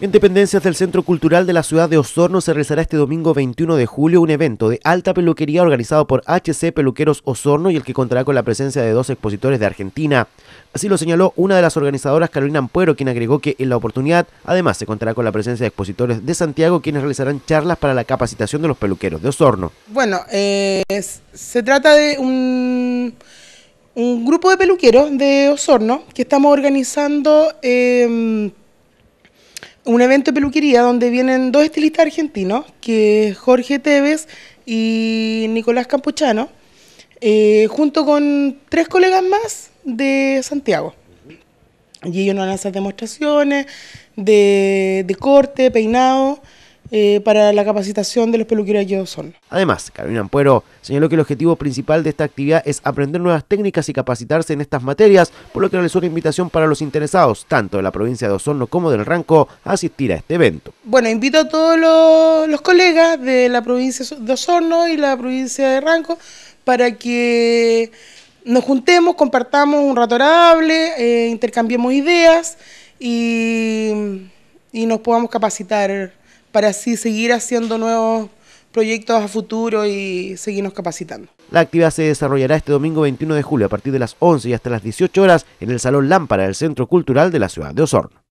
En dependencias del Centro Cultural de la ciudad de Osorno se realizará este domingo 21 de julio un evento de alta peluquería organizado por HC Peluqueros Osorno y el que contará con la presencia de dos expositores de Argentina. Así lo señaló una de las organizadoras Carolina Ampuero, quien agregó que en la oportunidad además se contará con la presencia de expositores de Santiago quienes realizarán charlas para la capacitación de los peluqueros de Osorno. Bueno, eh, se trata de un, grupo de peluqueros de Osorno que estamos organizando... Em, un evento de peluquería donde vienen dos estilistas argentinos, que es Jorge Tevez y Nicolás Campuchano, eh, junto con tres colegas más de Santiago. Y ellos nos dan esas demostraciones de corte, peinado. Eh, para la capacitación de los peluqueros de Osorno. Además, Carolina Ampuero señaló que el objetivo principal de esta actividad es aprender nuevas técnicas y capacitarse en estas materias, por lo que realizó una invitación para los interesados, tanto de la provincia de Osorno como del Ranco, a asistir a este evento. Bueno, invito a todos los, colegas de la provincia de Osorno y la provincia de Ranco para que nos juntemos, compartamos un rato eh, intercambiemos ideas y, y nos podamos capacitar para así seguir haciendo nuevos proyectos a futuro y seguirnos capacitando. La actividad se desarrollará este domingo 21 de julio a partir de las 11 y hasta las 18 horas en el Salón Lámpara del Centro Cultural de la ciudad de Osorno.